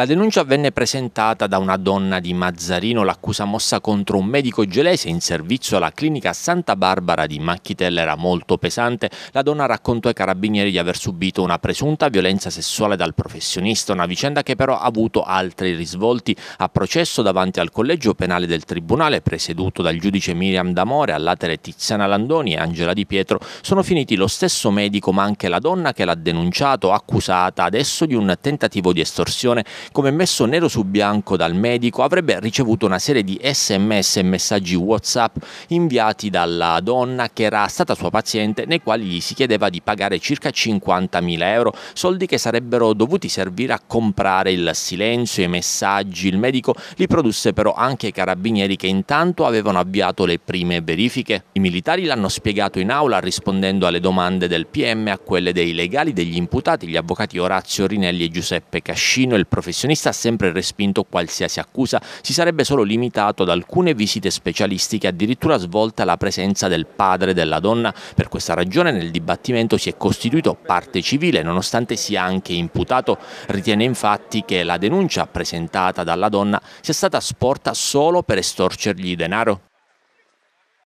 La denuncia venne presentata da una donna di Mazzarino, l'accusa mossa contro un medico gelese in servizio alla clinica Santa Barbara di Macchitella era molto pesante. La donna raccontò ai carabinieri di aver subito una presunta violenza sessuale dal professionista, una vicenda che però ha avuto altri risvolti. A processo davanti al collegio penale del Tribunale, presieduto dal giudice Miriam D'Amore, all'atere Tiziana Landoni e Angela Di Pietro, sono finiti lo stesso medico ma anche la donna che l'ha denunciato, accusata adesso di un tentativo di estorsione come messo nero su bianco dal medico, avrebbe ricevuto una serie di sms e messaggi WhatsApp inviati dalla donna che era stata sua paziente, nei quali gli si chiedeva di pagare circa 50.000 euro, soldi che sarebbero dovuti servire a comprare il silenzio, i messaggi. Il medico li produsse però anche ai carabinieri che intanto avevano avviato le prime verifiche. I militari l'hanno spiegato in aula rispondendo alle domande del PM a quelle dei legali degli imputati, gli avvocati Orazio Rinelli e Giuseppe Cascino, il professore professionista ha sempre respinto qualsiasi accusa, si sarebbe solo limitato ad alcune visite specialistiche, addirittura svolta la presenza del padre della donna. Per questa ragione nel dibattimento si è costituito parte civile, nonostante sia anche imputato. Ritiene infatti che la denuncia presentata dalla donna sia stata sporta solo per estorcergli denaro.